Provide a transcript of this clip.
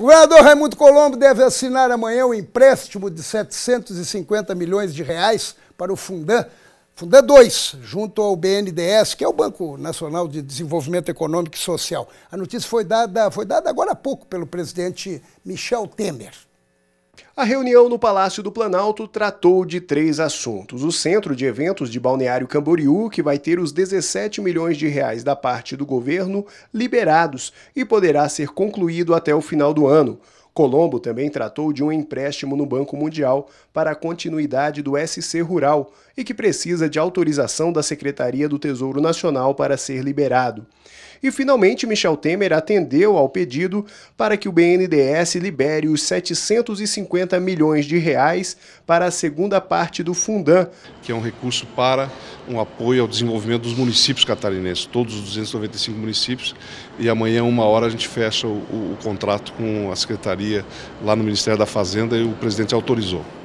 O governador Raimundo Colombo deve assinar amanhã o um empréstimo de 750 milhões de reais para o Fundan, Fundam 2, junto ao BNDES, que é o Banco Nacional de Desenvolvimento Econômico e Social. A notícia foi dada, foi dada agora há pouco pelo presidente Michel Temer. A reunião no Palácio do Planalto tratou de três assuntos. O Centro de Eventos de Balneário Camboriú, que vai ter os 17 milhões de reais da parte do governo liberados e poderá ser concluído até o final do ano. Colombo também tratou de um empréstimo no Banco Mundial para a continuidade do SC Rural e que precisa de autorização da Secretaria do Tesouro Nacional para ser liberado. E finalmente, Michel Temer atendeu ao pedido para que o BNDES libere os 750 milhões de reais para a segunda parte do Fundam, que é um recurso para um apoio ao desenvolvimento dos municípios catarinenses, todos os 295 municípios. E amanhã, uma hora, a gente fecha o, o, o contrato com a secretaria lá no Ministério da Fazenda e o presidente autorizou.